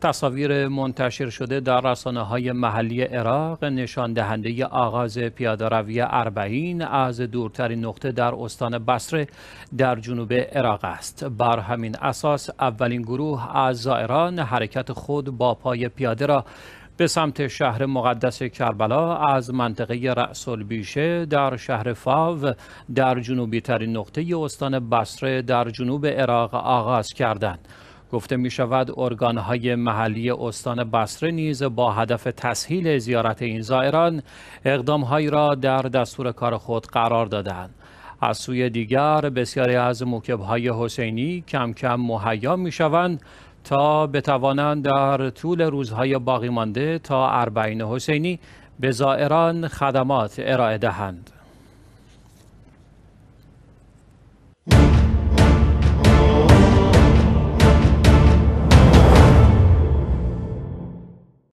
تصاویر منتشر شده در رسانه های محلی عراق نشان دهنده آغاز پیاده روی اربعین از دورترین نقطه در استان بصره در جنوب عراق است بر همین اساس اولین گروه از زائران حرکت خود با پای پیاده را به سمت شهر مقدس کربلا از منطقه رأس البیشه در شهر فاو در جنوبی ترین نقطه استان بصره در جنوب عراق آغاز کردند گفته می شود ارگانهای محلی استان بصره نیز با هدف تسهیل زیارت این زائران اقدامهایی را در دستور کار خود قرار دادند. از سوی دیگر بسیاری از های حسینی کم کم مهیا می شوند تا بتوانند در طول روزهای باقی مانده تا اربعین حسینی به زائران خدمات ارائه دهند.